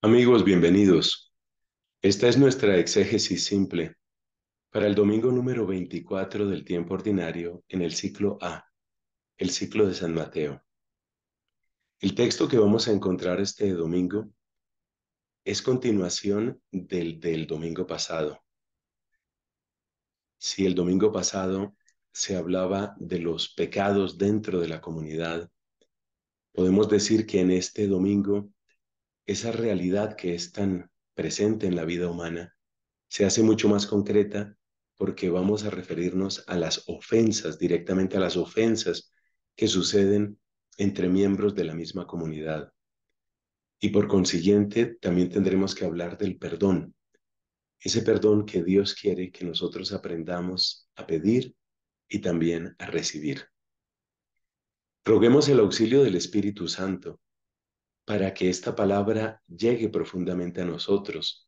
Amigos, bienvenidos. Esta es nuestra exégesis simple para el domingo número 24 del tiempo ordinario en el ciclo A, el ciclo de San Mateo. El texto que vamos a encontrar este domingo es continuación del del domingo pasado. Si el domingo pasado se hablaba de los pecados dentro de la comunidad, podemos decir que en este domingo esa realidad que es tan presente en la vida humana se hace mucho más concreta porque vamos a referirnos a las ofensas, directamente a las ofensas que suceden entre miembros de la misma comunidad. Y por consiguiente, también tendremos que hablar del perdón, ese perdón que Dios quiere que nosotros aprendamos a pedir y también a recibir. Roguemos el auxilio del Espíritu Santo para que esta palabra llegue profundamente a nosotros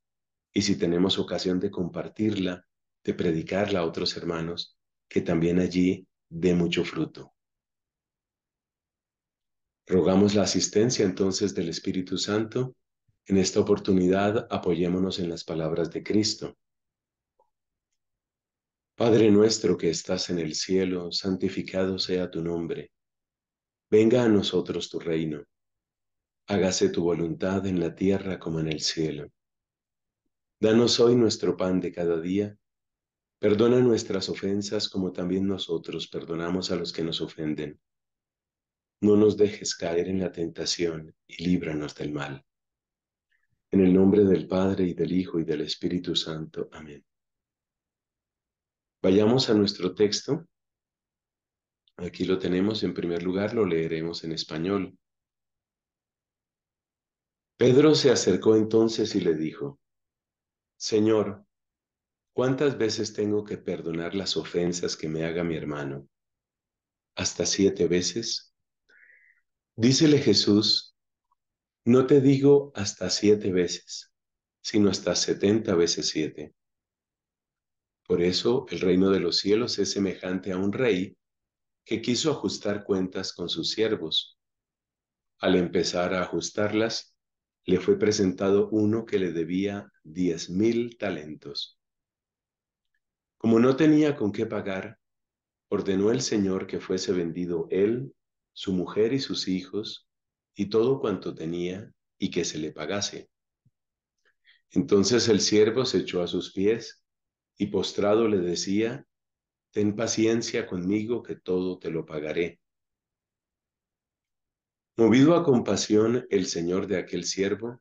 y si tenemos ocasión de compartirla, de predicarla a otros hermanos, que también allí dé mucho fruto. Rogamos la asistencia entonces del Espíritu Santo. En esta oportunidad apoyémonos en las palabras de Cristo. Padre nuestro que estás en el cielo, santificado sea tu nombre. Venga a nosotros tu reino hágase tu voluntad en la tierra como en el cielo. Danos hoy nuestro pan de cada día. Perdona nuestras ofensas como también nosotros perdonamos a los que nos ofenden. No nos dejes caer en la tentación y líbranos del mal. En el nombre del Padre y del Hijo y del Espíritu Santo. Amén. Vayamos a nuestro texto. Aquí lo tenemos. En primer lugar lo leeremos en español. Pedro se acercó entonces y le dijo, Señor, ¿cuántas veces tengo que perdonar las ofensas que me haga mi hermano? ¿Hasta siete veces? Dícele Jesús, no te digo hasta siete veces, sino hasta setenta veces siete. Por eso el reino de los cielos es semejante a un rey que quiso ajustar cuentas con sus siervos. Al empezar a ajustarlas, le fue presentado uno que le debía diez mil talentos. Como no tenía con qué pagar, ordenó el Señor que fuese vendido él, su mujer y sus hijos, y todo cuanto tenía, y que se le pagase. Entonces el siervo se echó a sus pies, y postrado le decía, Ten paciencia conmigo que todo te lo pagaré. Movido a compasión, el señor de aquel siervo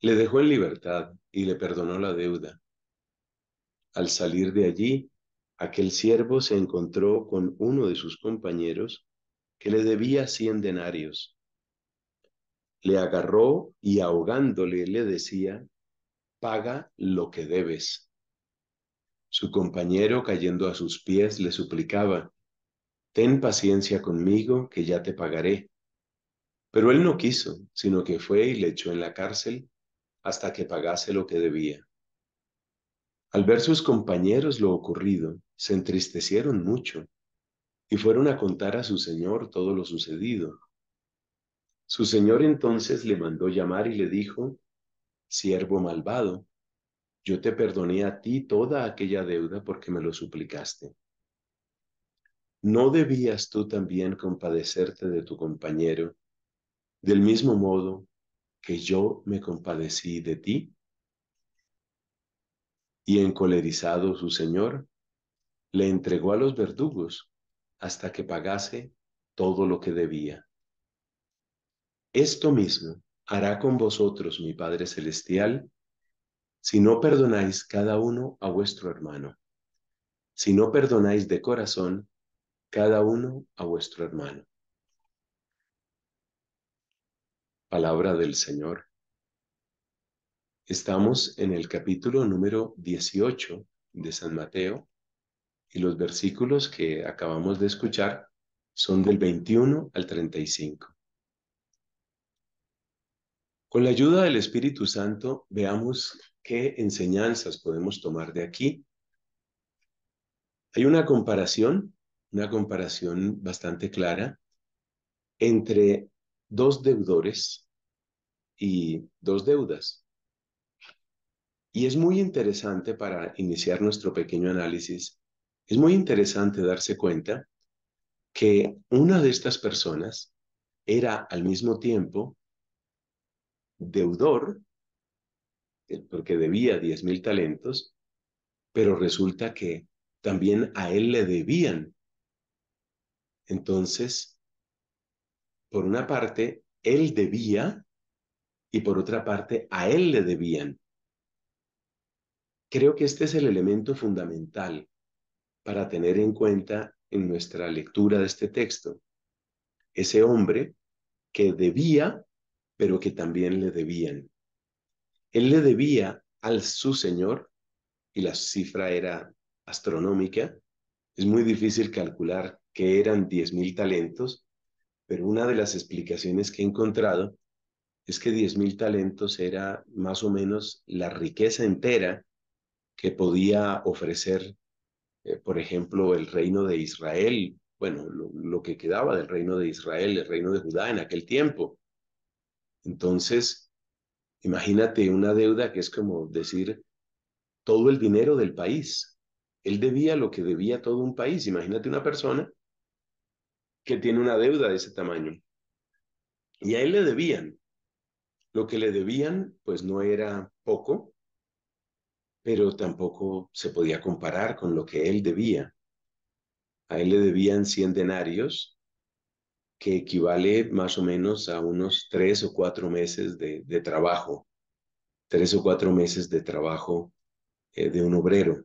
le dejó en libertad y le perdonó la deuda. Al salir de allí, aquel siervo se encontró con uno de sus compañeros que le debía cien denarios. Le agarró y ahogándole le decía, paga lo que debes. Su compañero cayendo a sus pies le suplicaba, ten paciencia conmigo que ya te pagaré. Pero él no quiso, sino que fue y le echó en la cárcel hasta que pagase lo que debía. Al ver sus compañeros lo ocurrido, se entristecieron mucho y fueron a contar a su señor todo lo sucedido. Su señor entonces le mandó llamar y le dijo, siervo malvado, yo te perdoné a ti toda aquella deuda porque me lo suplicaste. ¿No debías tú también compadecerte de tu compañero del mismo modo que yo me compadecí de ti, y encolerizado su señor, le entregó a los verdugos hasta que pagase todo lo que debía. Esto mismo hará con vosotros mi Padre Celestial si no perdonáis cada uno a vuestro hermano, si no perdonáis de corazón cada uno a vuestro hermano. Palabra del Señor. Estamos en el capítulo número 18 de San Mateo y los versículos que acabamos de escuchar son del 21 al 35. Con la ayuda del Espíritu Santo, veamos qué enseñanzas podemos tomar de aquí. Hay una comparación, una comparación bastante clara entre dos deudores y dos deudas. Y es muy interesante para iniciar nuestro pequeño análisis, es muy interesante darse cuenta que una de estas personas era al mismo tiempo deudor, eh, porque debía diez mil talentos, pero resulta que también a él le debían. Entonces, por una parte, él debía y por otra parte a él le debían. Creo que este es el elemento fundamental para tener en cuenta en nuestra lectura de este texto. Ese hombre que debía, pero que también le debían. Él le debía al su señor, y la cifra era astronómica, es muy difícil calcular que eran mil talentos, pero una de las explicaciones que he encontrado es que mil talentos era más o menos la riqueza entera que podía ofrecer, eh, por ejemplo, el reino de Israel, bueno, lo, que quedaba del reino de Israel, el reino de Judá en aquel tiempo. Entonces, imagínate una deuda que es como decir todo el dinero del país. Él debía lo que debía todo un país. Imagínate una persona que tiene una deuda de ese tamaño. Y a él le debían lo que le debían, pues no era poco, pero tampoco se podía comparar con lo que él debía. A él le debían 100 denarios, que equivale más o menos a unos tres o cuatro meses de, trabajo, tres o cuatro meses de trabajo eh, de un obrero.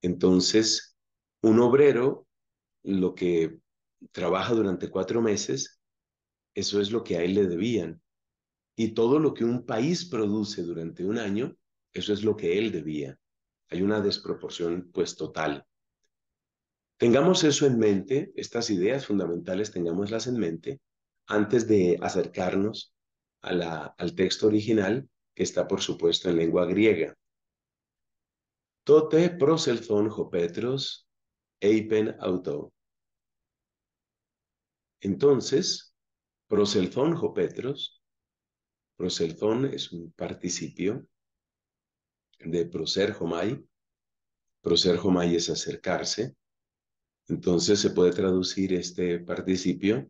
Entonces, un obrero lo que trabaja durante cuatro meses eso es lo que a él le debían. Y todo lo que un país produce durante un año, eso es lo que él debía. Hay una desproporción pues total. Tengamos eso en mente, estas ideas fundamentales tengámoslas en mente antes de acercarnos al texto original que está por supuesto en lengua griega. Tote hopetros eipen auto. Entonces, Proselzón Petros. Proselfon es un participio de proserjomai, proserjomai es acercarse, entonces se puede traducir este participio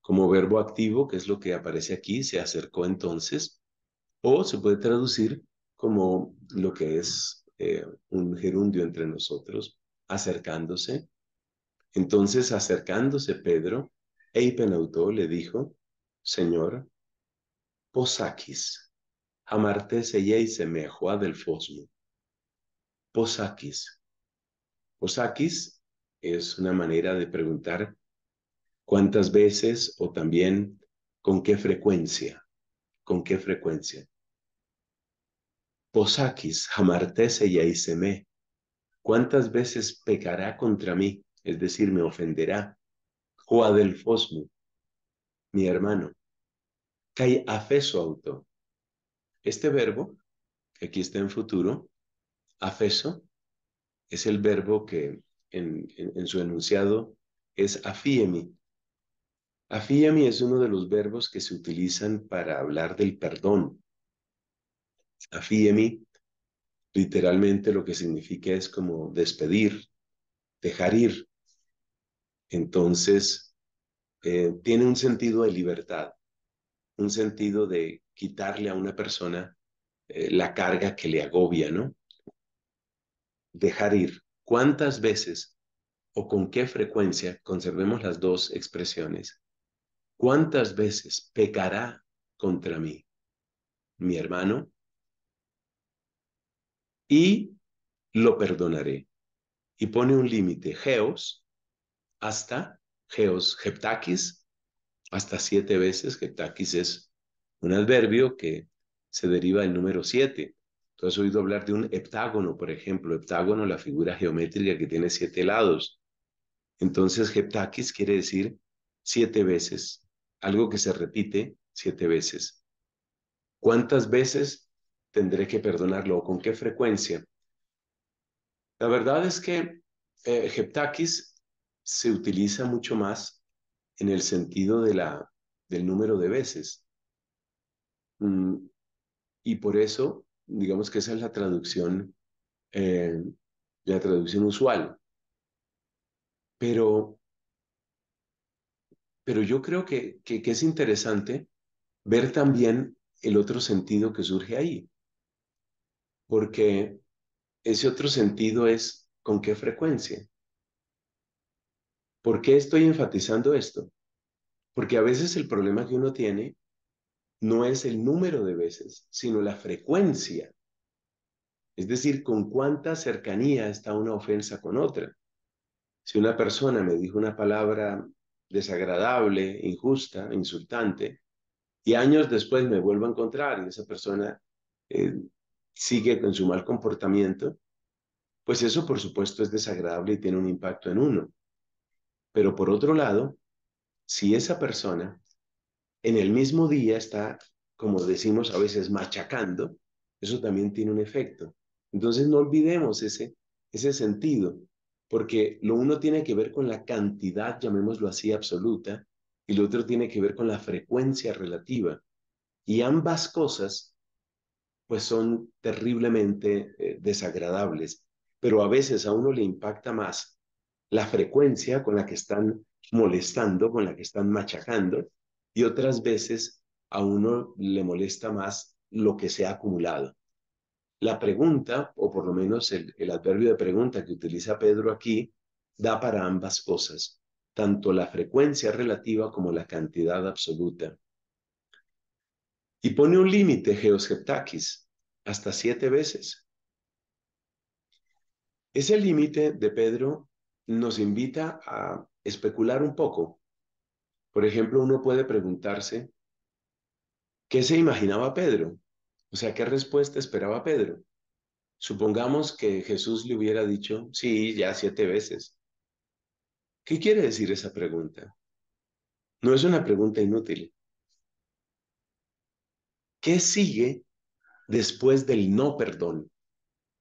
como verbo activo, que es lo que aparece aquí, se acercó entonces, o se puede traducir como lo que es eh, un gerundio entre nosotros, acercándose. Entonces, acercándose Pedro, Eipenautó le dijo, Señor, posakis, amartese y me mejó del fosmo. Posakis. Posakis es una manera de preguntar cuántas veces o también con qué frecuencia, con qué frecuencia. Posakis, amartese y me. ¿Cuántas veces pecará contra mí? Es decir, me ofenderá, Juadelfosmo, mi hermano. hay afeso auto. Este verbo, que aquí está en futuro, afeso, es el verbo que en, en su enunciado es afiemi. Afiemi es uno de los verbos que se utilizan para hablar del perdón. Afiemi, literalmente lo que significa es como despedir, dejar ir, entonces, eh, tiene un sentido de libertad, un sentido de quitarle a una persona eh, la carga que le agobia, ¿no? Dejar ir. ¿Cuántas veces o con qué frecuencia, conservemos las dos expresiones, cuántas veces pecará contra mí mi hermano y lo perdonaré? Y pone un límite, geos, hasta Geos Heptakis, hasta siete veces. Heptakis es un adverbio que se deriva del número siete. Tú has oído hablar de un heptágono, por ejemplo. Heptágono, la figura geométrica que tiene siete lados. Entonces, heptakis quiere decir siete veces, algo que se repite siete veces. ¿Cuántas veces tendré que perdonarlo o con qué frecuencia? La verdad es que eh, heptakis se utiliza mucho más en el sentido de la, del número de veces. Mm, y por eso, digamos que esa es la traducción, eh, la traducción usual. Pero, pero yo creo que, que, que es interesante ver también el otro sentido que surge ahí. Porque ese otro sentido es con qué frecuencia. ¿Por qué estoy enfatizando esto? Porque a veces el problema que uno tiene no es el número de veces, sino la frecuencia. Es decir, con cuánta cercanía está una ofensa con otra. Si una persona me dijo una palabra desagradable, injusta, insultante, y años después me vuelvo a encontrar y esa persona eh, sigue con su mal comportamiento, pues eso por supuesto es desagradable y tiene un impacto en uno. Pero por otro lado, si esa persona en el mismo día está, como decimos a veces, machacando, eso también tiene un efecto. Entonces no olvidemos ese, ese sentido, porque lo uno tiene que ver con la cantidad, llamémoslo así, absoluta, y lo otro tiene que ver con la frecuencia relativa. Y ambas cosas, pues son terriblemente eh, desagradables, pero a veces a uno le impacta más la frecuencia con la que están molestando, con la que están machacando, y otras veces a uno le molesta más lo que se ha acumulado. La pregunta, o por lo menos el, adverbio de pregunta que utiliza Pedro aquí, da para ambas cosas, tanto la frecuencia relativa como la cantidad absoluta. Y pone un límite, Geosheptakis, hasta siete veces. Ese límite de Pedro nos invita a especular un poco. Por ejemplo, uno puede preguntarse, ¿qué se imaginaba Pedro? O sea, ¿qué respuesta esperaba Pedro? Supongamos que Jesús le hubiera dicho, sí, ya siete veces. ¿Qué quiere decir esa pregunta? No es una pregunta inútil. ¿Qué sigue después del no perdón?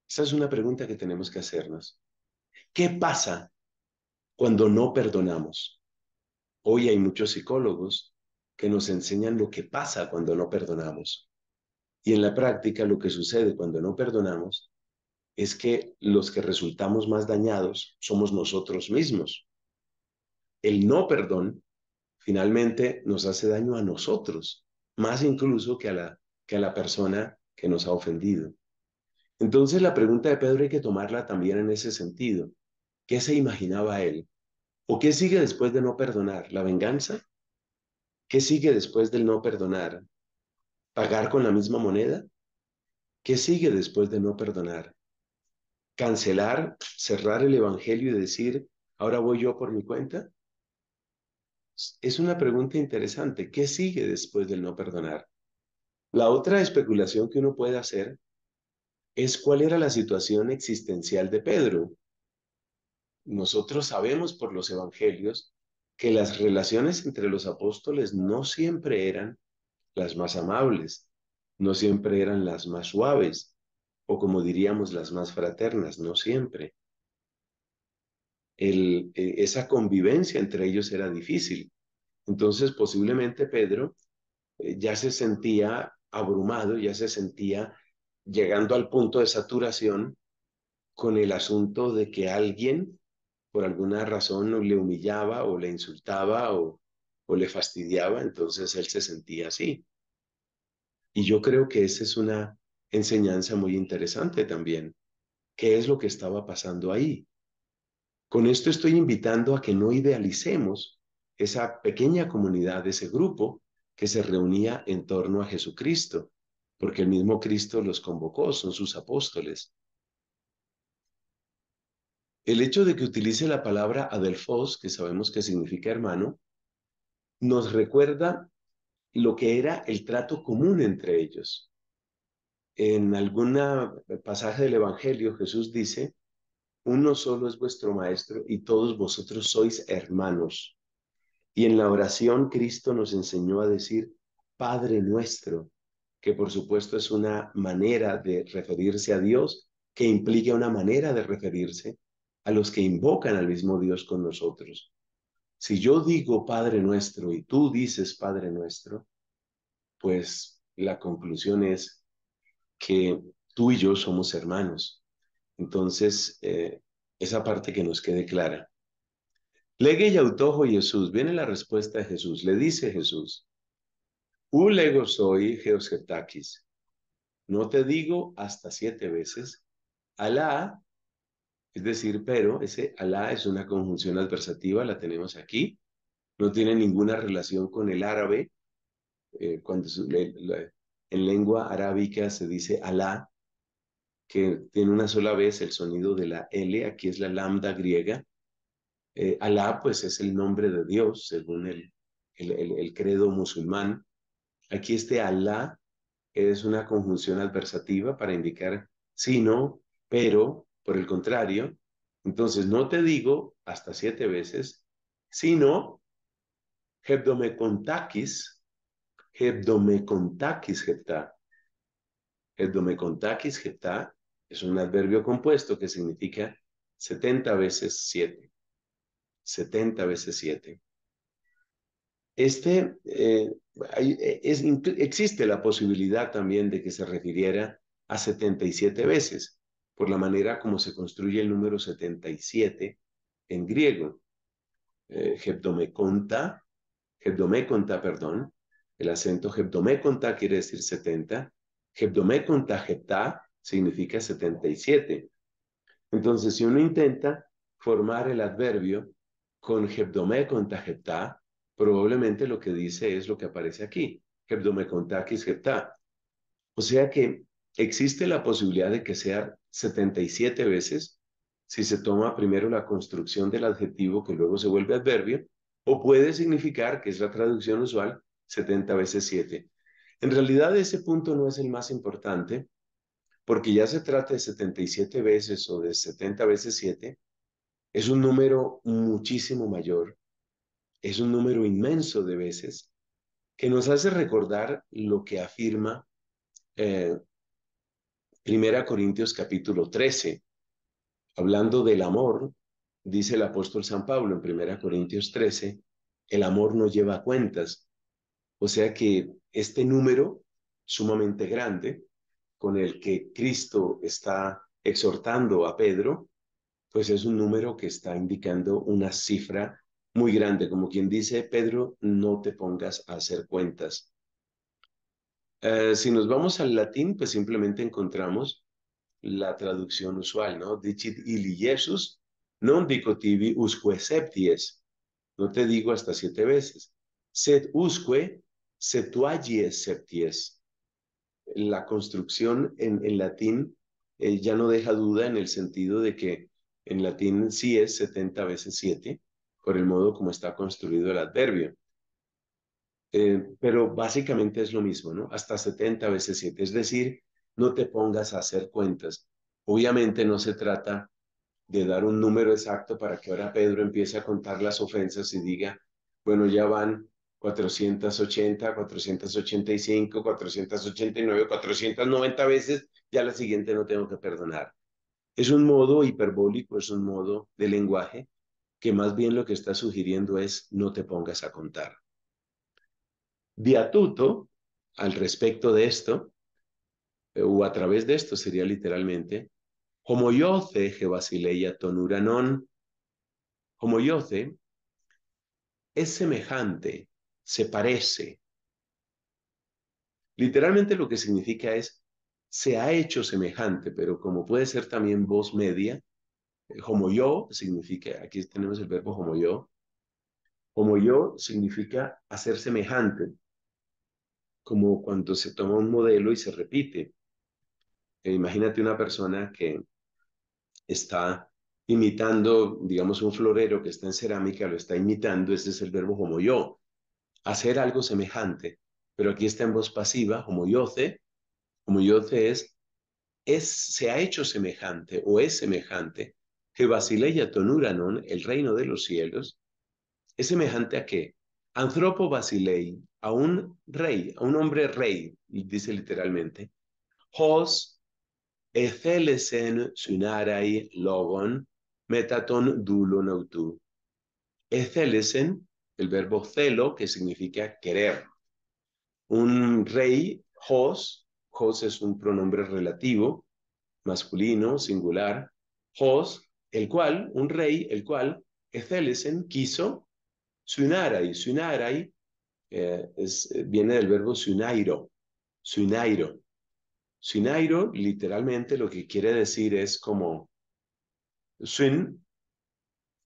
Esa es una pregunta que tenemos que hacernos. ¿Qué pasa cuando no perdonamos. Hoy hay muchos psicólogos que nos enseñan lo que pasa cuando no perdonamos. Y en la práctica lo que sucede cuando no perdonamos es que los que resultamos más dañados somos nosotros mismos. El no perdón finalmente nos hace daño a nosotros, más incluso que a la, que a la persona que nos ha ofendido. Entonces la pregunta de Pedro hay que tomarla también en ese sentido. ¿Qué se imaginaba él? ¿O qué sigue después de no perdonar? ¿La venganza? ¿Qué sigue después del no perdonar? ¿Pagar con la misma moneda? ¿Qué sigue después de no perdonar? ¿Cancelar, cerrar el Evangelio y decir, ahora voy yo por mi cuenta? Es una pregunta interesante. ¿Qué sigue después del no perdonar? La otra especulación que uno puede hacer es cuál era la situación existencial de Pedro nosotros sabemos por los evangelios que las relaciones entre los apóstoles no siempre eran las más amables, no siempre eran las más suaves, o como diríamos las más fraternas, no siempre. El, e, esa convivencia entre ellos era difícil. Entonces posiblemente Pedro eh, ya se sentía abrumado, ya se sentía llegando al punto de saturación con el asunto de que alguien por alguna razón le humillaba o le insultaba o, o le fastidiaba, entonces él se sentía así. Y yo creo que esa es una enseñanza muy interesante también. ¿Qué es lo que estaba pasando ahí? Con esto estoy invitando a que no idealicemos esa pequeña comunidad, ese grupo que se reunía en torno a Jesucristo, porque el mismo Cristo los convocó, son sus apóstoles. El hecho de que utilice la palabra adelfos, que sabemos que significa hermano, nos recuerda lo que era el trato común entre ellos. En algún pasaje del Evangelio Jesús dice, uno solo es vuestro maestro y todos vosotros sois hermanos. Y en la oración Cristo nos enseñó a decir, Padre nuestro, que por supuesto es una manera de referirse a Dios, que implica una manera de referirse a los que invocan al mismo Dios con nosotros. Si yo digo Padre nuestro y tú dices Padre nuestro, pues la conclusión es que tú y yo somos hermanos. Entonces, eh, esa parte que nos quede clara. Legue y autojo Jesús. Viene la respuesta de Jesús. Le dice Jesús, U lego soy geoseptakis. No te digo hasta siete veces, Alá es decir, pero ese alá es una conjunción adversativa, la tenemos aquí, no tiene ninguna relación con el árabe. Eh, cuando en lengua arábica se dice alá, que tiene una sola vez el sonido de la L, aquí es la lambda griega. Eh, alá, pues es el nombre de Dios, según el, el, credo musulmán. Aquí este alá es una conjunción adversativa para indicar sino, pero, por el contrario, entonces no te digo hasta siete veces, sino hebdomecontakis, hebdomecontakis hepta. Hebdomecontakis hepta es un adverbio compuesto que significa 70 veces siete 70 veces 7. Este, eh, eh, existe la posibilidad también de que se refiriera a y siete veces, por la manera como se construye el número 77 en griego. Eh, heptomeconta perdón, el acento heptomeconta quiere decir 70, hebdomekonta, significa 77. Entonces, si uno intenta formar el adverbio con hebdomekonta, probablemente lo que dice es lo que aparece aquí, hebdomekonta, O sea que existe la posibilidad de que sea 77 veces si se toma primero la construcción del adjetivo que luego se vuelve adverbio, o puede significar, que es la traducción usual, 70 veces 7. En realidad ese punto no es el más importante, porque ya se trata de 77 veces o de 70 veces 7, es un número muchísimo mayor, es un número inmenso de veces, que nos hace recordar lo que afirma eh, Primera Corintios capítulo 13, hablando del amor, dice el apóstol San Pablo en Primera Corintios 13, el amor no lleva cuentas. O sea que este número sumamente grande con el que Cristo está exhortando a Pedro, pues es un número que está indicando una cifra muy grande, como quien dice, Pedro, no te pongas a hacer cuentas. Eh, si nos vamos al latín, pues simplemente encontramos la traducción usual, ¿no? Dicit ili Jesus, non dicotivi usque septies. No te digo hasta siete veces. Sed usque septuagies septies. La construcción en, latín eh, ya no deja duda en el sentido de que en latín sí es 70 veces 7 por el modo como está construido el adverbio. Eh, pero básicamente es lo mismo, ¿no? Hasta 70 veces 7, es decir, no te pongas a hacer cuentas. Obviamente no se trata de dar un número exacto para que ahora Pedro empiece a contar las ofensas y diga, bueno, ya van 480, 485, 489, 490 veces, ya la siguiente no tengo que perdonar. Es un modo hiperbólico, es un modo de lenguaje que más bien lo que está sugiriendo es no te pongas a contar. Diatuto al respecto de esto, eh, o a través de esto sería literalmente, yo je basileia tonuranon, yo yo es semejante, se parece. Literalmente lo que significa es se ha hecho semejante, pero como puede ser también voz media, como eh, yo significa, aquí tenemos el verbo como yo, como yo significa hacer semejante, como cuando se toma un modelo y se repite. E imagínate una persona que está imitando, digamos, un florero que está en cerámica, lo está imitando, ese es el verbo como yo, hacer algo semejante, pero aquí está en voz pasiva, como yoce, como yoce es, es, se ha hecho semejante o es semejante, que Basileia Tonuranon, el reino de los cielos, es semejante a qué? Antropo Basilei, a un rey, a un hombre rey, dice literalmente, hos ecelesen sunarai logon metaton dulo autu. el verbo celo, que significa querer. Un rey, hos, hos es un pronombre relativo, masculino, singular, hos, el cual, un rey, el cual, ecelesen, quiso, Sunaray. sunarai eh, eh, viene del verbo sunairo. Sunairo. Sunairo literalmente lo que quiere decir es como Sun,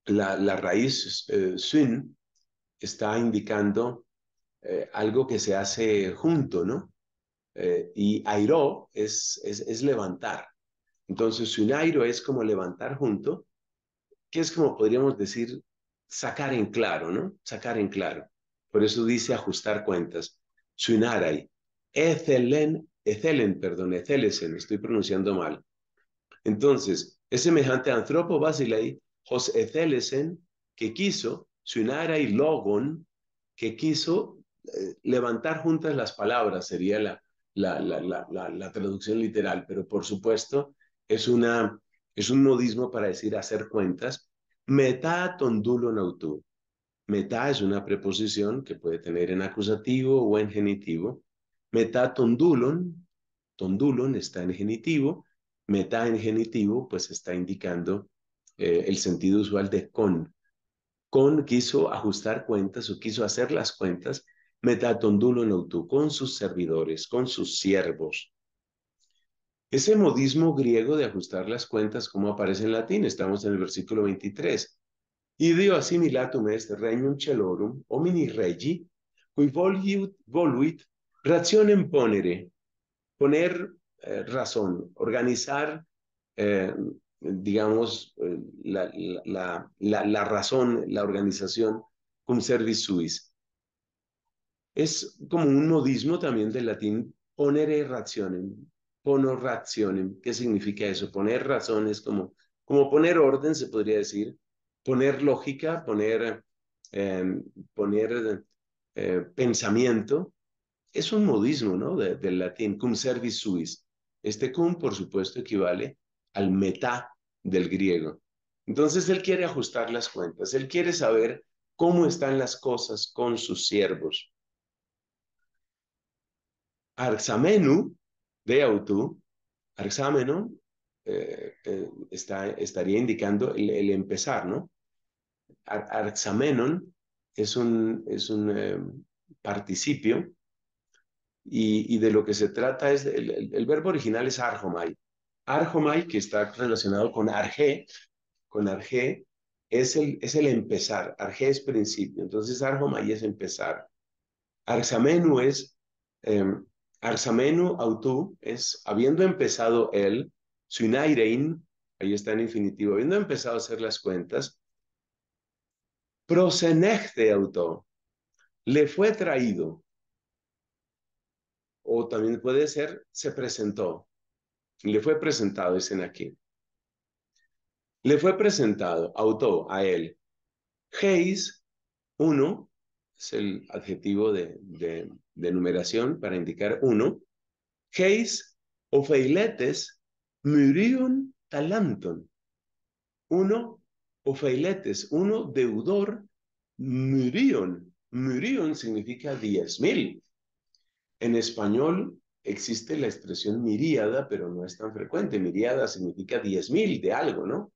la, raíz eh, sun, está indicando algo que se hace junto, ¿no? y airo es, es, es, levantar. Entonces, sunairo es como levantar junto, que es como podríamos decir sacar en claro, ¿no? Sacar en claro. Por eso dice ajustar cuentas. Sunarai Ethelen, perdón, Ethelesen, estoy pronunciando mal. Entonces, es semejante a Antropo Basilei, Jos que quiso, y Logon, que quiso eh, levantar juntas las palabras, sería la, la, traducción literal, pero por supuesto es, una, es un modismo para decir hacer cuentas, Meta tondulo metá Meta es una preposición que puede tener en acusativo o en genitivo. Meta tondulon, tondulon está en genitivo. Meta en genitivo, pues está indicando eh, el sentido usual de con. Con quiso ajustar cuentas o quiso hacer las cuentas metatondulo autu, con sus servidores, con sus siervos, ese modismo griego de ajustar las cuentas como aparece en latín, estamos en el versículo 23. Ideo assimilatum est regnum celorum homini regi, cui voluit, rationem ponere, poner eh, razón, organizar, eh, digamos, eh, la, razón, la organización, cum servis suis. Es como un modismo también del latín ponere rationem, pono ¿Qué significa eso? Poner razones como, como poner orden, se podría decir, poner lógica, poner, em, poner eh, pensamiento. Es un modismo, ¿no? del latín, cum servis suis. Este cum, por supuesto, equivale al meta del griego. Entonces él quiere ajustar las cuentas, él quiere saber cómo están las cosas con sus siervos. Arxamenu de auto, arxamenon, eh, eh, está, estaría indicando el, empezar, ¿no? arxamenon es un, es un eh, participio y, de lo que se trata es, el, verbo original es arjomai. Arjomai, que está relacionado con arge, con arge, es el, es el empezar. Arge es principio, entonces arjomai es empezar. Arxamenu es em, Arsamenu autú es, habiendo empezado él, sunayrein, ahí está en infinitivo, habiendo empezado a hacer las cuentas, prosenechte autó, le fue traído, o también puede ser, se presentó, le fue presentado, dicen aquí. Le fue presentado, autó, a él. geis, uno, es el adjetivo de de numeración para indicar uno, heis o feiletes talanton. Uno o feiletes, uno deudor murion. Murion significa diez mil. En español existe la expresión miríada, pero no es tan frecuente. Miríada significa diez mil de algo, ¿no?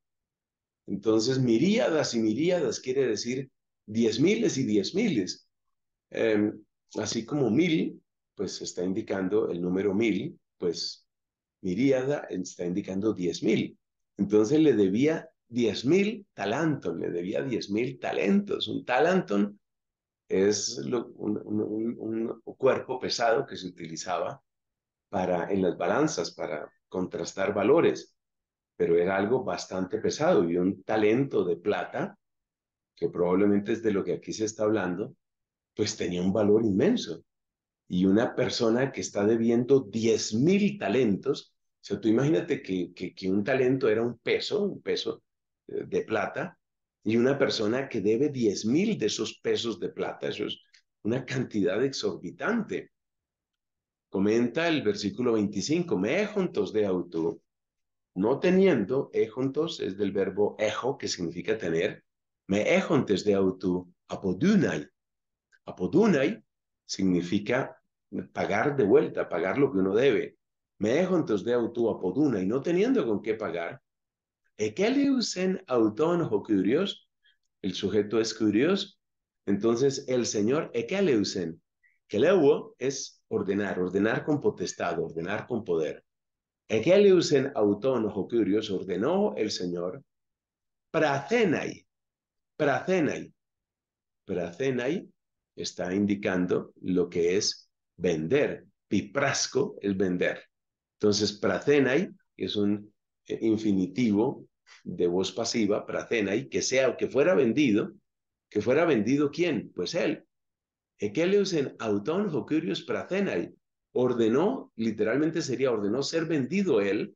Entonces, miríadas y miríadas quiere decir diez miles y diez miles. Eh, Así como mil, pues está indicando el número mil, pues miríada está indicando diez mil. Entonces le debía diez mil talentos, le debía diez mil talentos. Un talantón es un, cuerpo pesado que se utilizaba para, en las balanzas para contrastar valores, pero era algo bastante pesado y un talento de plata, que probablemente es de lo que aquí se está hablando, pues tenía un valor inmenso. Y una persona que está debiendo 10 mil talentos, o sea, tú imagínate que, que, un talento era un peso, un peso eh, de plata, y una persona que debe 10 mil de esos pesos de plata, eso es una cantidad exorbitante. Comenta el versículo 25, me juntos de auto, no teniendo, ejuntos es del verbo ejo, que significa tener, me ejontes de auto apodunai, Apodunai significa pagar de vuelta, pagar lo que uno debe. Me dejo entonces de auto apodunai, no teniendo con qué pagar. Ekeleusen auton curios, el sujeto es curios, entonces el Señor ekeleusen. Keleuo es ordenar, ordenar con potestad, ordenar con poder. Ekeleusen auton curios, ordenó el Señor. Pracenai, pracenai, pracenai está indicando lo que es vender. Piprasco el vender. Entonces, pracenai es un eh, infinitivo de voz pasiva, Pracenai que sea, que fuera vendido, que fuera vendido quién? Pues él. Ekeleus en autón hocurius pracenai ordenó, literalmente sería ordenó ser vendido él,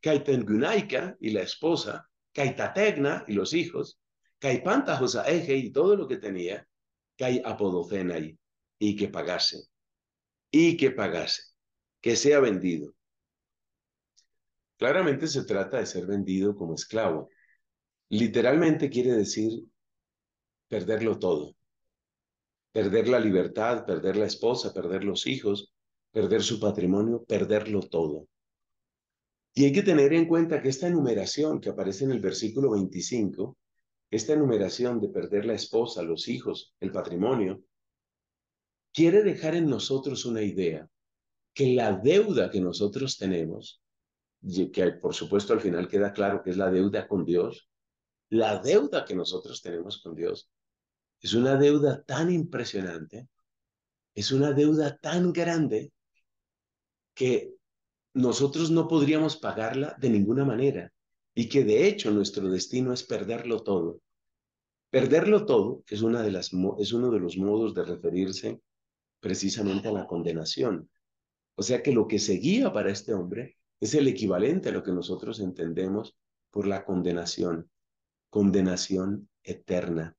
Caitengunaika y la esposa, Caitategna y los hijos, Caipanta eje y todo lo que tenía, que hay apodocena ahí y que pagase, y que pagase, que sea vendido. Claramente se trata de ser vendido como esclavo. Literalmente quiere decir perderlo todo. Perder la libertad, perder la esposa, perder los hijos, perder su patrimonio, perderlo todo. Y hay que tener en cuenta que esta enumeración que aparece en el versículo 25 esta enumeración de perder la esposa, los hijos, el patrimonio, quiere dejar en nosotros una idea que la deuda que nosotros tenemos, que por supuesto al final queda claro que es la deuda con Dios, la deuda que nosotros tenemos con Dios es una deuda tan impresionante, es una deuda tan grande que nosotros no podríamos pagarla de ninguna manera y que de hecho nuestro destino es perderlo todo. Perderlo todo es, una de las, es uno de los modos de referirse precisamente a la condenación. O sea que lo que seguía para este hombre es el equivalente a lo que nosotros entendemos por la condenación, condenación eterna.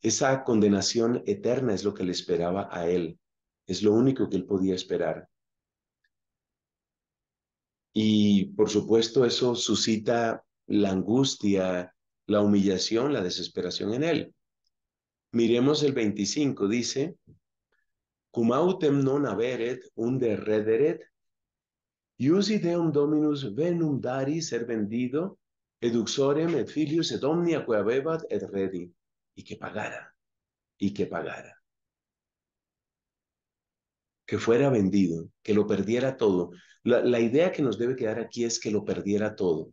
Esa condenación eterna es lo que le esperaba a él, es lo único que él podía esperar. Y por supuesto eso suscita la angustia, la humillación, la desesperación en él. Miremos el 25, dice, cum autem non averet unde rederet, iusi dominus venum dari ser vendido, eduxorem et filius et omnia quabebat et redi, y que pagara, y que pagara que fuera vendido, que lo perdiera todo. La, idea que nos debe quedar aquí es que lo perdiera todo.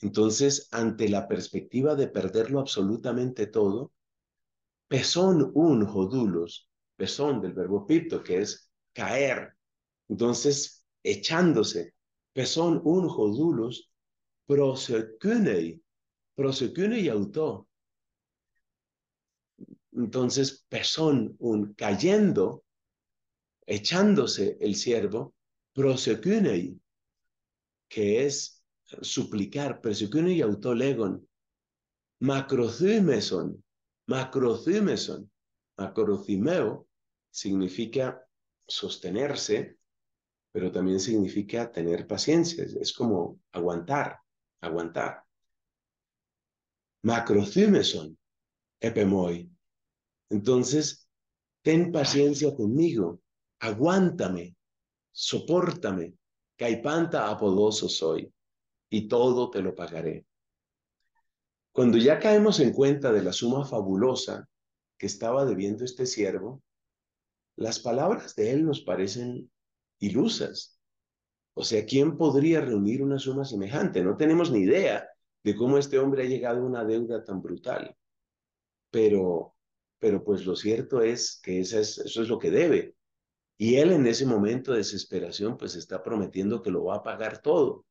Entonces, ante la perspectiva de perderlo absolutamente todo, pesón un jodulos, pesón del verbo pito que es caer. Entonces, echándose, pesón un jodulos, prosecunei, prosecunei auto. Entonces, pesón un cayendo, echándose el siervo, prosecunei, que es suplicar, prosecunei autolegon, macrocimeson macrocimeson macrozimeo significa sostenerse, pero también significa tener paciencia, es como aguantar, aguantar. macrocimeson epemoi. Entonces, ten paciencia conmigo, aguántame, sopórtame, caipanta apodoso soy, y todo te lo pagaré. Cuando ya caemos en cuenta de la suma fabulosa que estaba debiendo este siervo, las palabras de él nos parecen ilusas. O sea, ¿quién podría reunir una suma semejante? No tenemos ni idea de cómo este hombre ha llegado a una deuda tan brutal. Pero, pero pues lo cierto es que eso es lo que debe. Y él en ese momento de desesperación pues está prometiendo que lo va a pagar todo.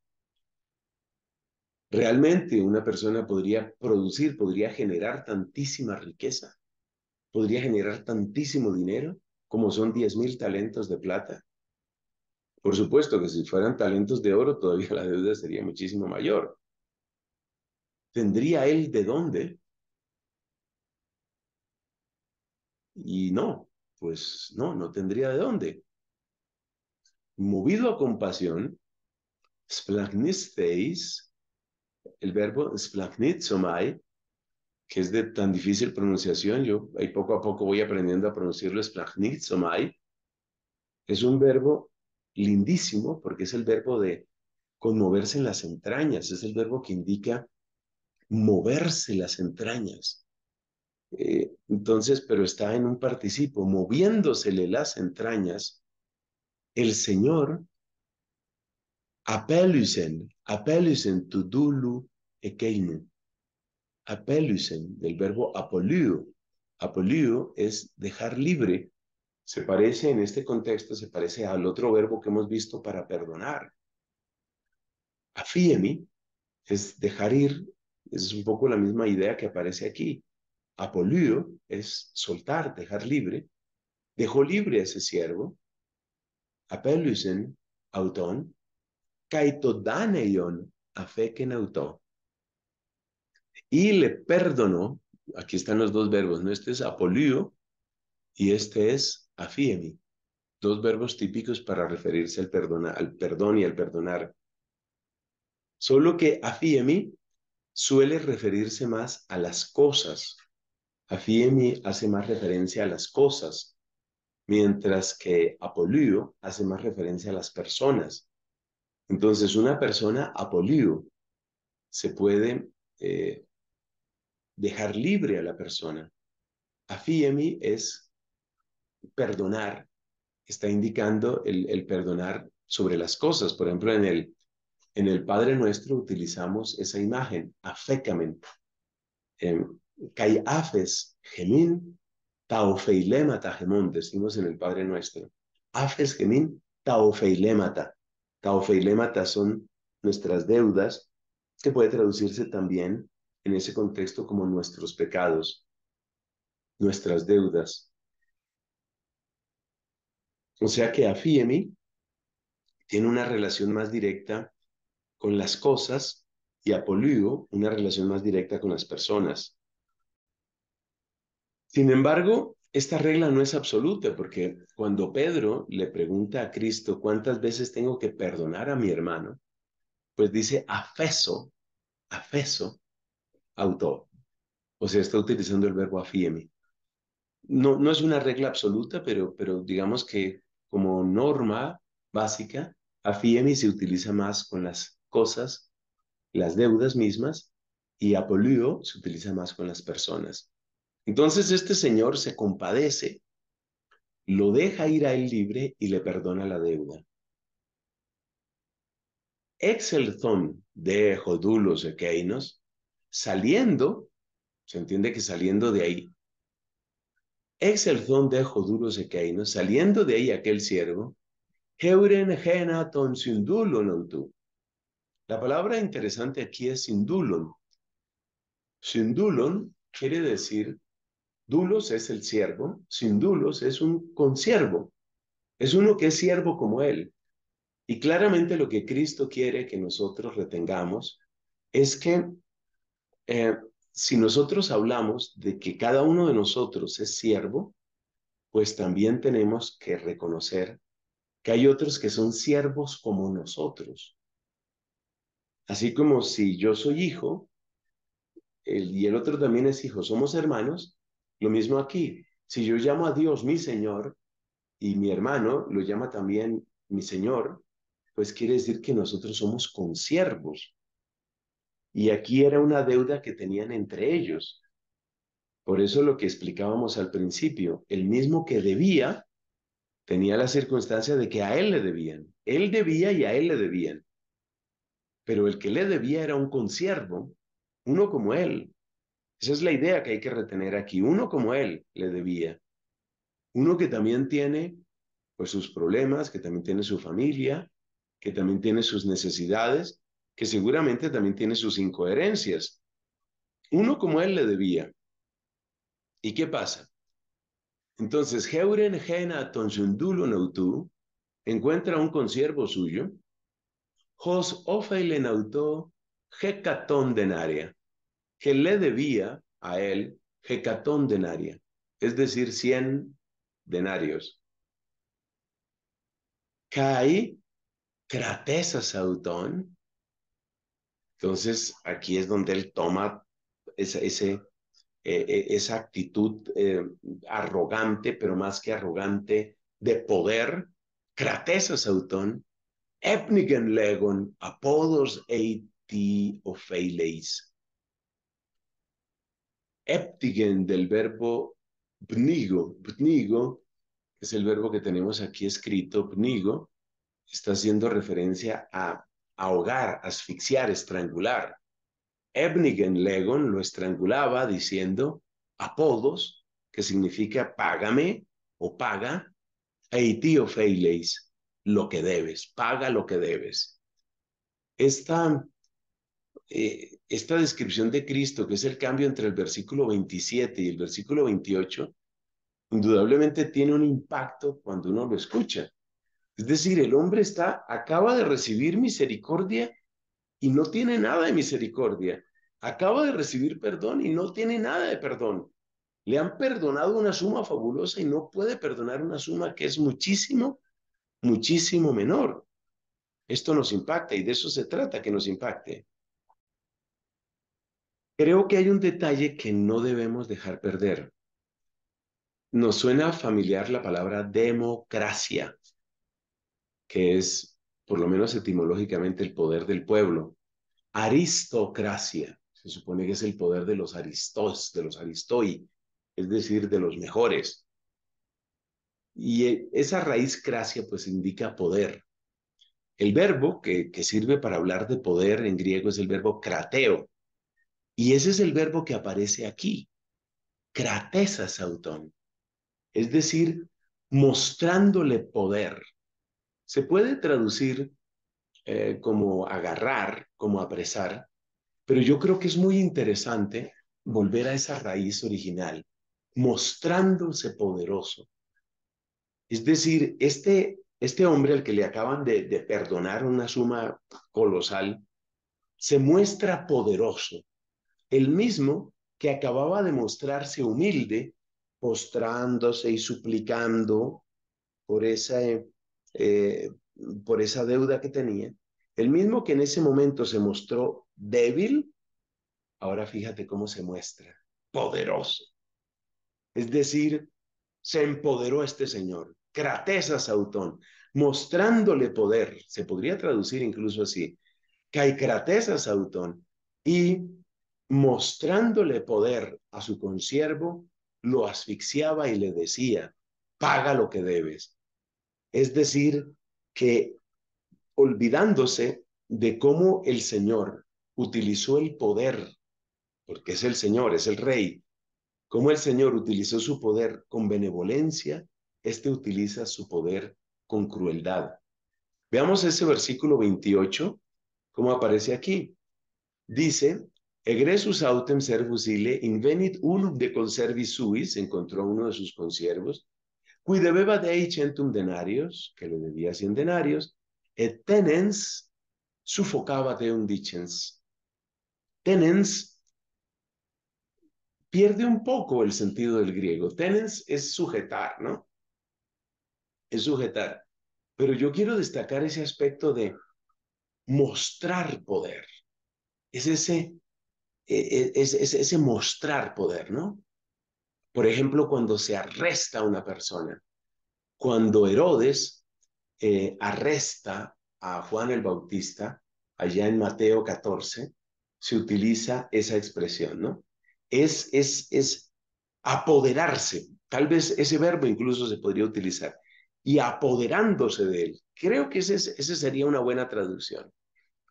Realmente una persona podría producir, podría generar tantísima riqueza, podría generar tantísimo dinero como son 10 mil talentos de plata. Por supuesto que si fueran talentos de oro todavía la deuda sería muchísimo mayor. ¿Tendría él de dónde? Y no, pues no, no tendría de dónde. Movido a compasión, splachnisteis, el verbo splachnitzomai, que es de tan difícil pronunciación, yo ahí poco a poco voy aprendiendo a pronunciarlo splachnitzomai, es un verbo lindísimo porque es el verbo de conmoverse en las entrañas, es el verbo que indica moverse las entrañas. Eh, entonces, pero está en un participo, moviéndosele las entrañas, el Señor apelusen, apelusen tudulu ekeinu, apelusen, del verbo apolio, apolio es dejar libre. Se parece en este contexto, se parece al otro verbo que hemos visto para perdonar. Afiemi es dejar ir, es un poco la misma idea que aparece aquí. Apolío es soltar, dejar libre. Dejó libre a ese siervo. Apelusen autón. Caitodaneion afeken autón. Y le perdonó. Aquí están los dos verbos, ¿no? Este es apolío y este es afiemi. Dos verbos típicos para referirse al, al perdón y al perdonar. Solo que afiemi suele referirse más a las cosas Afiemi hace más referencia a las cosas, mientras que Apolio hace más referencia a las personas. Entonces, una persona Apolio se puede eh, dejar libre a la persona. Afiemi es perdonar, está indicando el, perdonar sobre las cosas. Por ejemplo, en el, Padre Nuestro utilizamos esa imagen, afécame. Em, afes gemón, decimos en el Padre Nuestro. Afes gemin taufeilemata. son nuestras deudas, que puede traducirse también en ese contexto como nuestros pecados, nuestras deudas. O sea que Afiemi tiene una relación más directa con las cosas y Apolío una relación más directa con las personas. Sin embargo, esta regla no es absoluta porque cuando Pedro le pregunta a Cristo cuántas veces tengo que perdonar a mi hermano, pues dice afeso, afeso, autó. O sea, está utilizando el verbo afiemi. No, no es una regla absoluta, pero, pero digamos que como norma básica, afiemi se utiliza más con las cosas, las deudas mismas, y apolío se utiliza más con las personas. Entonces este señor se compadece, lo deja ir a él libre y le perdona la deuda. Exelzón de Jodulos Equeinos, saliendo, se entiende que saliendo de ahí, Exelzón de Jodulos Equeinos, saliendo de ahí aquel siervo, Heuren Genaton Sindulon La palabra interesante aquí es Sindulon. Sindulon quiere decir Dulos es el siervo, sin dulos es un consiervo, es uno que es siervo como él. Y claramente lo que Cristo quiere que nosotros retengamos es que eh, si nosotros hablamos de que cada uno de nosotros es siervo, pues también tenemos que reconocer que hay otros que son siervos como nosotros. Así como si yo soy hijo el, y el otro también es hijo, somos hermanos, lo mismo aquí. Si yo llamo a Dios mi Señor y mi hermano lo llama también mi Señor, pues quiere decir que nosotros somos consiervos. Y aquí era una deuda que tenían entre ellos. Por eso lo que explicábamos al principio, el mismo que debía tenía la circunstancia de que a él le debían. Él debía y a él le debían. Pero el que le debía era un consiervo, uno como él, esa es la idea que hay que retener aquí. Uno como él le debía. Uno que también tiene pues sus problemas, que también tiene su familia, que también tiene sus necesidades, que seguramente también tiene sus incoherencias. Uno como él le debía. ¿Y qué pasa? Entonces, Heuren encuentra un consiervo suyo, Jos Ofeile Auto Denaria, que le debía a él hecatón denaria, es decir, cien denarios. Cae cratesa sautón. Entonces, aquí es donde él toma esa e, e, actitud eh, arrogante, pero más que arrogante, de poder, cratesa sautón, epnigen legon, apodos eiti ofeileis eptigen del verbo bnigo, Pnigo, que es el verbo que tenemos aquí escrito, pnigo, está haciendo referencia a ahogar, asfixiar, estrangular. Ebnigen Legon lo estrangulaba diciendo apodos, que significa págame o paga, eitio feileis, lo que debes, paga lo que debes. Esta eh, esta descripción de Cristo, que es el cambio entre el versículo 27 y el versículo 28, indudablemente tiene un impacto cuando uno lo escucha. Es decir, el hombre está, acaba de recibir misericordia y no tiene nada de misericordia. Acaba de recibir perdón y no tiene nada de perdón. Le han perdonado una suma fabulosa y no puede perdonar una suma que es muchísimo, muchísimo menor. Esto nos impacta y de eso se trata, que nos impacte. Creo que hay un detalle que no debemos dejar perder. Nos suena familiar la palabra democracia, que es, por lo menos etimológicamente, el poder del pueblo. Aristocracia, se supone que es el poder de los aristos, de los aristoi, es decir, de los mejores. Y eh, esa raíz cracia pues indica poder. El verbo que, que sirve para hablar de poder en griego es el verbo crateo, y ese es el verbo que aparece aquí, cratesas autón, es decir, mostrándole poder. Se puede traducir eh, como agarrar, como apresar, pero yo creo que es muy interesante volver a esa raíz original, mostrándose poderoso. Es decir, este, este hombre al que le acaban de perdonar una suma colosal, se muestra poderoso, el mismo que acababa de mostrarse humilde, postrándose y suplicando por esa, eh, eh, por esa deuda que tenía, el mismo que en ese momento se mostró débil, ahora fíjate cómo se muestra, poderoso. Es decir, se empoderó este señor, Cratesas Autón, mostrándole poder, se podría traducir incluso así, Caicratesas Autón, y mostrándole poder a su consiervo, lo asfixiaba y le decía, paga lo que debes. Es decir, que olvidándose de cómo el Señor utilizó el poder, porque es el Señor, es el Rey, cómo el Señor utilizó su poder con benevolencia, éste utiliza su poder con crueldad. Veamos ese versículo 28, cómo aparece aquí. Dice, Egresus autem servus ile invenit unum de conservisuis, encontró uno de sus consiervos, cui debeba dei centum denarios, que le debía cien denarios, et tenens sufocaba un dicens. Tenens pierde un poco el sentido del griego. Tenens es sujetar, ¿no? Es sujetar. Pero yo quiero destacar ese aspecto de mostrar poder. Es ese e, e, es, ese mostrar poder, ¿no? Por ejemplo, cuando se arresta a una persona, cuando Herodes eh, arresta a Juan el Bautista, allá en Mateo 14, se utiliza esa expresión, ¿no? Es, es, es apoderarse, tal vez ese verbo incluso se podría utilizar, y apoderándose de él. Creo que esa ese sería una buena traducción.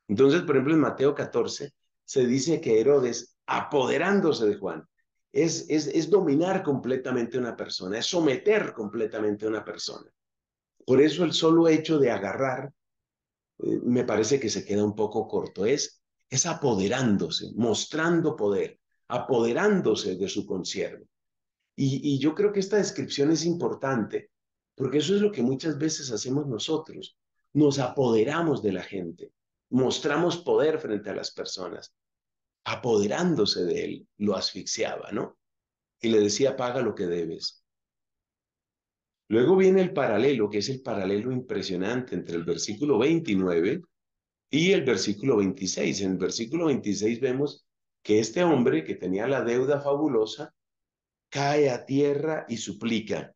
Entonces, por ejemplo, en Mateo 14, se dice que Herodes, apoderándose de Juan, es, es, dominar completamente a una persona, es someter completamente a una persona. Por eso el solo hecho de agarrar eh, me parece que se queda un poco corto. Es, es apoderándose, mostrando poder, apoderándose de su concierto. y yo creo que esta descripción es importante porque eso es lo que muchas veces hacemos nosotros. Nos apoderamos de la gente, mostramos poder frente a las personas, apoderándose de él, lo asfixiaba, ¿no? Y le decía, paga lo que debes. Luego viene el paralelo, que es el paralelo impresionante entre el versículo 29 y el versículo 26. En el versículo 26 vemos que este hombre que tenía la deuda fabulosa cae a tierra y suplica.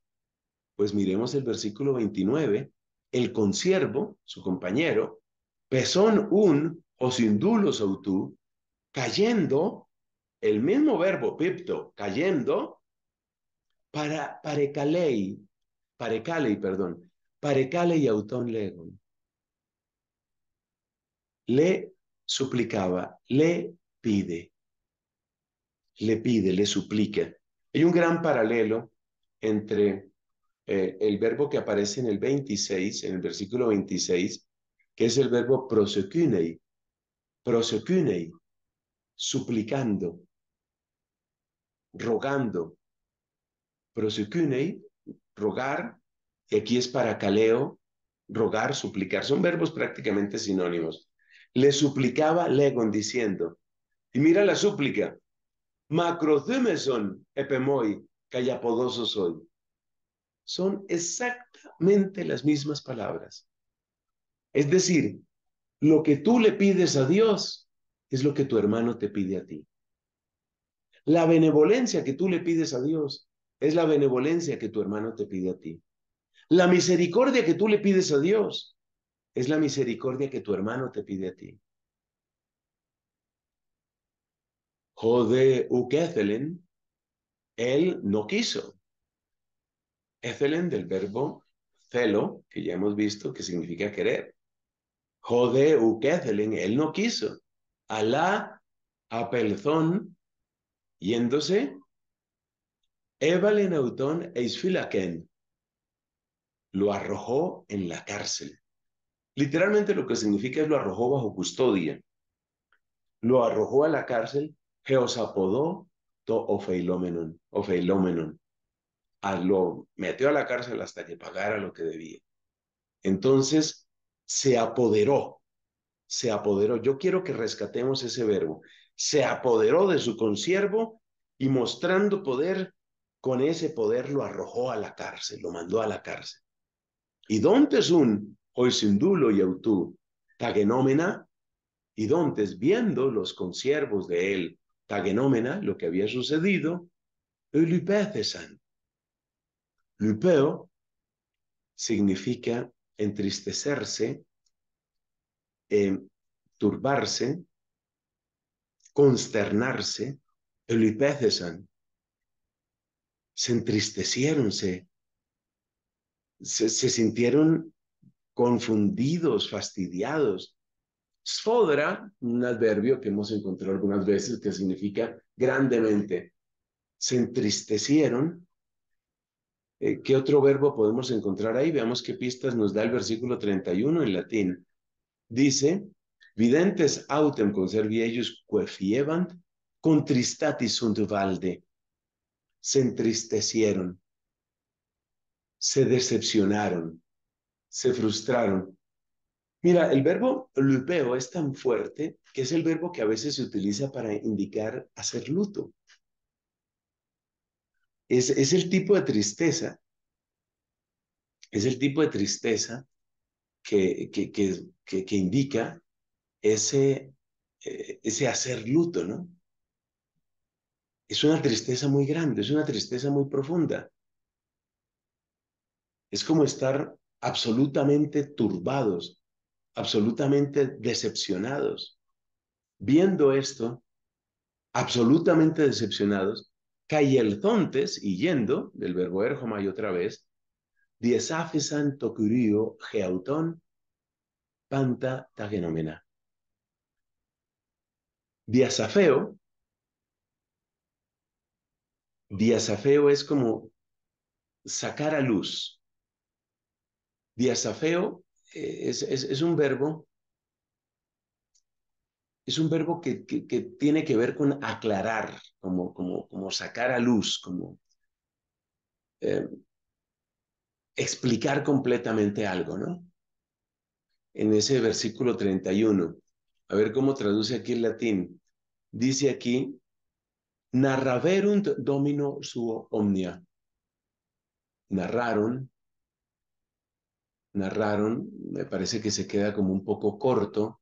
Pues miremos el versículo 29. El consiervo, su compañero, Pesón un o sindulos autú, cayendo, el mismo verbo pipto, cayendo, para parecalei, parecalei, perdón, parecalei autón legon. Le suplicaba, le pide, le pide, le suplica. Hay un gran paralelo entre eh, el verbo que aparece en el 26, en el versículo 26, que es el verbo prosecunei, prosecunei, suplicando, rogando. Prosecunei, rogar, y aquí es para caleo, rogar, suplicar, son verbos prácticamente sinónimos. Le suplicaba Legon diciendo, y mira la súplica, son epemoi, callapodoso soy. Son exactamente las mismas palabras. Es decir, lo que tú le pides a Dios es lo que tu hermano te pide a ti. La benevolencia que tú le pides a Dios es la benevolencia que tu hermano te pide a ti. La misericordia que tú le pides a Dios es la misericordia que tu hermano te pide a ti. Jode Ukethelen, él no quiso. Ethelen del verbo celo, que ya hemos visto que significa querer. Jode u él no quiso. Alá apelzón, yéndose, Evalen Autón Eisfilaken lo arrojó en la cárcel. Literalmente lo que significa es lo arrojó bajo custodia. Lo arrojó a la cárcel, Geosapodó to ofeilomenon, ofeilomenon. lo metió a la cárcel hasta que pagara lo que debía. Entonces, se apoderó, se apoderó. Yo quiero que rescatemos ese verbo. Se apoderó de su consiervo y mostrando poder, con ese poder lo arrojó a la cárcel, lo mandó a la cárcel. Y es un, hoy sindulo y autú, tagenómena, y dontes viendo los consiervos de él, tagenómena, lo que había sucedido, lupecesan. Lupeo significa entristecerse, eh, turbarse, consternarse, elipécesan, se entristecieron, se, se, se, sintieron confundidos, fastidiados. Sfodra, un adverbio que hemos encontrado algunas veces que significa grandemente. Se entristecieron, eh, ¿Qué otro verbo podemos encontrar ahí? Veamos qué pistas nos da el versículo 31 en latín. Dice, videntes autem conservi ellos fievant contristatis sunt valde. Se entristecieron, se decepcionaron, se frustraron. Mira, el verbo lupeo es tan fuerte que es el verbo que a veces se utiliza para indicar hacer luto. Es, el tipo de tristeza, es el tipo de tristeza que, que, que indica ese, eh, ese hacer luto, ¿no? Es una tristeza muy grande, es una tristeza muy profunda. Es como estar absolutamente turbados, absolutamente decepcionados. Viendo esto, absolutamente decepcionados, Cayelzontes, y yendo, del verbo erjoma y otra vez, diezafesan tocurio geautón panta tagenomena. Diasafeo, diazafeo es como sacar a luz. Diasafeo eh, es un verbo es un verbo que, tiene que ver con aclarar, como, sacar a luz, como eh, explicar completamente algo, ¿no? En ese versículo 31, a ver cómo traduce aquí el latín, dice aquí, narraverunt domino suo omnia. Narraron, narraron, me parece que se queda como un poco corto,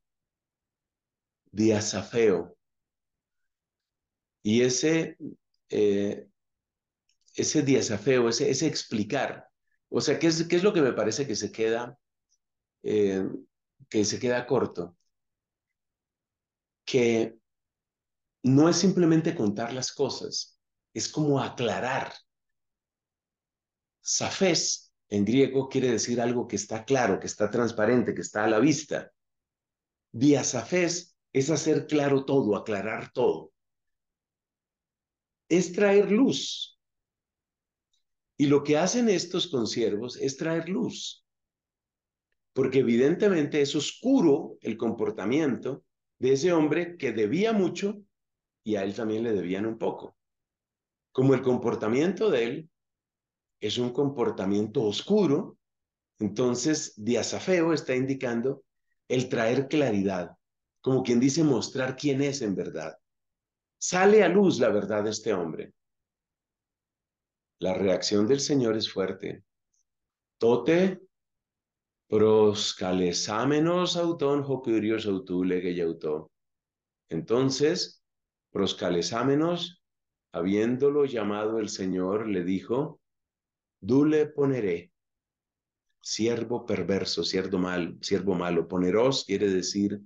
diazafeo. Y ese, eh, ese diazafeo, ese, explicar, o sea, ¿qué es, ¿qué es, lo que me parece que se queda, eh, que se queda corto? Que no es simplemente contar las cosas, es como aclarar. Safés en griego quiere decir algo que está claro, que está transparente, que está a la vista. Diazafés es hacer claro todo, aclarar todo. Es traer luz. Y lo que hacen estos conciervos es traer luz. Porque evidentemente es oscuro el comportamiento de ese hombre que debía mucho y a él también le debían un poco. Como el comportamiento de él es un comportamiento oscuro, entonces Diazafeo está indicando el traer claridad, como quien dice mostrar quién es en verdad. Sale a luz la verdad de este hombre. La reacción del Señor es fuerte. Tote proscalesámenos autón jocurios autú Entonces, proscalesámenos, habiéndolo llamado el Señor, le dijo, dule poneré, siervo perverso, siervo mal, siervo malo. Poneros quiere decir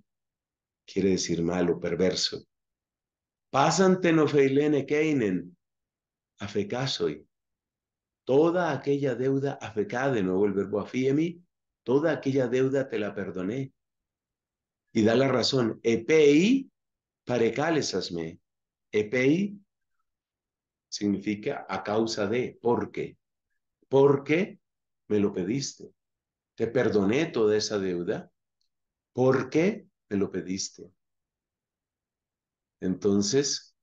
quiere decir malo, perverso. no feilene keinen, afecasoi. Toda aquella deuda afecada, de nuevo el verbo afiemi, toda aquella deuda te la perdoné. Y da la razón, epei parecalesasme. Epei significa a causa de, porque, porque me lo pediste. Te perdoné toda esa deuda porque me lo pediste. Entonces,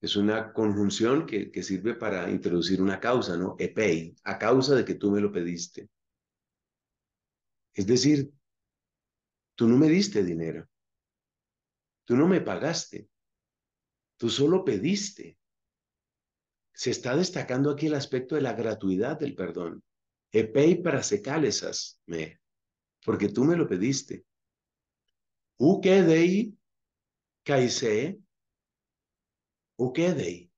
es una conjunción que, sirve para introducir una causa, ¿no? Epei, a causa de que tú me lo pediste. Es decir, tú no me diste dinero. Tú no me pagaste. Tú solo pediste. Se está destacando aquí el aspecto de la gratuidad del perdón. Epei para secalesas me, porque tú me lo pediste. Ukedei Kaise. Ukedei.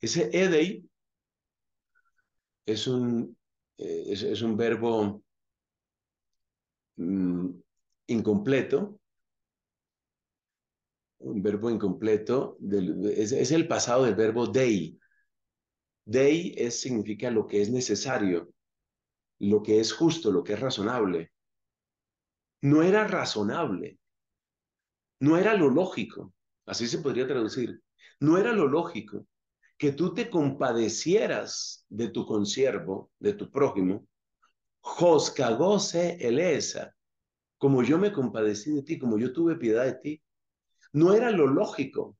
Ese edei es un, eh, es, un verbo mm, incompleto, un verbo incompleto, es, el pasado del verbo dei. Dei es, significa lo que es necesario, lo que es justo, lo que es razonable no era razonable, no era lo lógico, así se podría traducir, no era lo lógico que tú te compadecieras de tu consiervo, de tu prójimo, joscagose elesa, como yo me compadecí de ti, como yo tuve piedad de ti, no era lo lógico.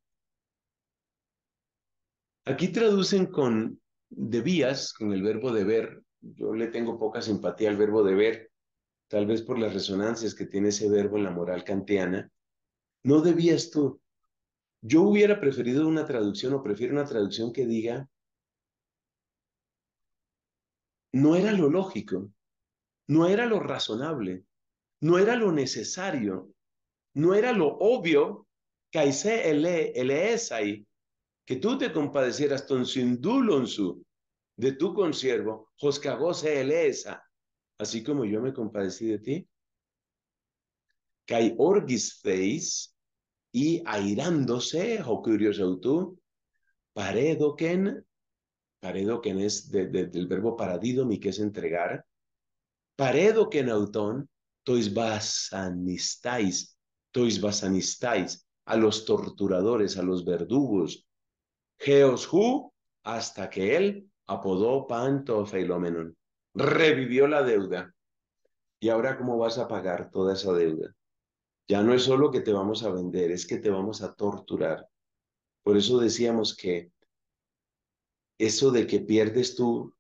Aquí traducen con debías, con el verbo deber, yo le tengo poca simpatía al verbo deber, tal vez por las resonancias que tiene ese verbo en la moral kantiana, no debías tú. Yo hubiera preferido una traducción o prefiero una traducción que diga, no era lo lógico, no era lo razonable, no era lo necesario, no era lo obvio, que tú te compadecieras ton dulonsu de tu consiervo, joscagose elesa, así como yo me compadecí de ti. Kai orgisteis y airándose, autú, paredoken, paredoken es del verbo paradidomi, que es entregar, paredoken autón, tois basanistais, tois basanistais, a los torturadores, a los verdugos, geos hu, hasta que él apodó panto feilomenon revivió la deuda. ¿Y ahora cómo vas a pagar toda esa deuda? Ya no es solo que te vamos a vender, es que te vamos a torturar. Por eso decíamos que eso de que pierdes tú,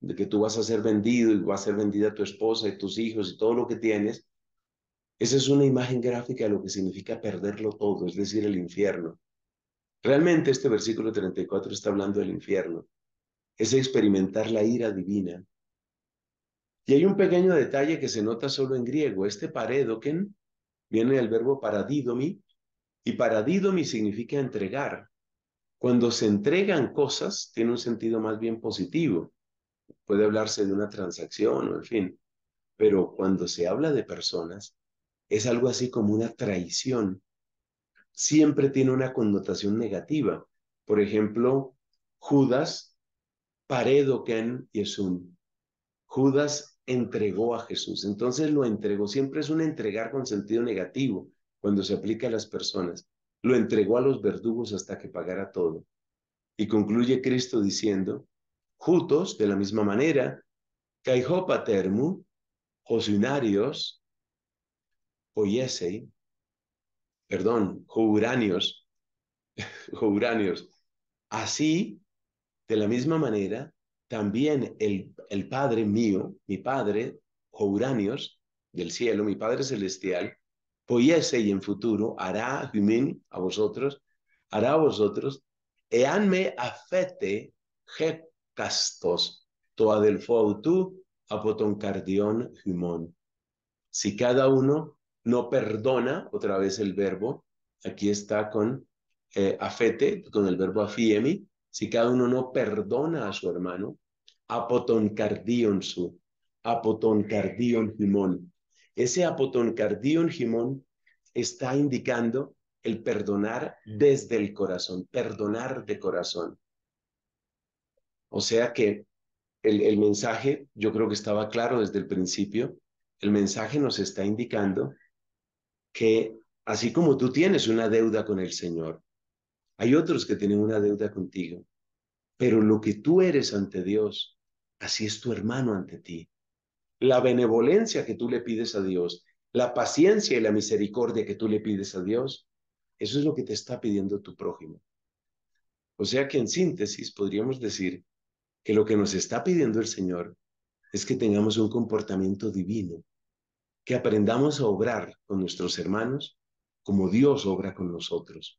de que tú vas a ser vendido y va a ser vendida tu esposa y tus hijos y todo lo que tienes, esa es una imagen gráfica de lo que significa perderlo todo, es decir, el infierno. Realmente este versículo 34 está hablando del infierno. Es experimentar la ira divina y hay un pequeño detalle que se nota solo en griego. Este paredoken viene del verbo paradidomi y paradidomi significa entregar. Cuando se entregan cosas, tiene un sentido más bien positivo. Puede hablarse de una transacción o en fin. Pero cuando se habla de personas, es algo así como una traición. Siempre tiene una connotación negativa. Por ejemplo, Judas, paredoken y un Judas entregó a Jesús. Entonces lo entregó. Siempre es un entregar con sentido negativo cuando se aplica a las personas. Lo entregó a los verdugos hasta que pagara todo. Y concluye Cristo diciendo, Jutos, de la misma manera, caihopatermu, Josunarios, oyesei, perdón, Jouranios, Jouranios, así, de la misma manera, también el, Padre mío, mi Padre, uranios del cielo, mi Padre celestial, poiese y en futuro hará a vosotros, hará a vosotros, eanme afete castos toa del fautu apotoncardión humon. Si cada uno no perdona, otra vez el verbo, aquí está con eh, afete, con el verbo afiemi, si cada uno no perdona a su hermano, apotoncardion su, apotoncardion gimón. Ese apotoncardion gimón está indicando el perdonar desde el corazón, perdonar de corazón. O sea que el, el, mensaje, yo creo que estaba claro desde el principio, el mensaje nos está indicando que así como tú tienes una deuda con el Señor, hay otros que tienen una deuda contigo, pero lo que tú eres ante Dios, así es tu hermano ante ti. La benevolencia que tú le pides a Dios, la paciencia y la misericordia que tú le pides a Dios, eso es lo que te está pidiendo tu prójimo. O sea que en síntesis podríamos decir que lo que nos está pidiendo el Señor es que tengamos un comportamiento divino, que aprendamos a obrar con nuestros hermanos como Dios obra con nosotros.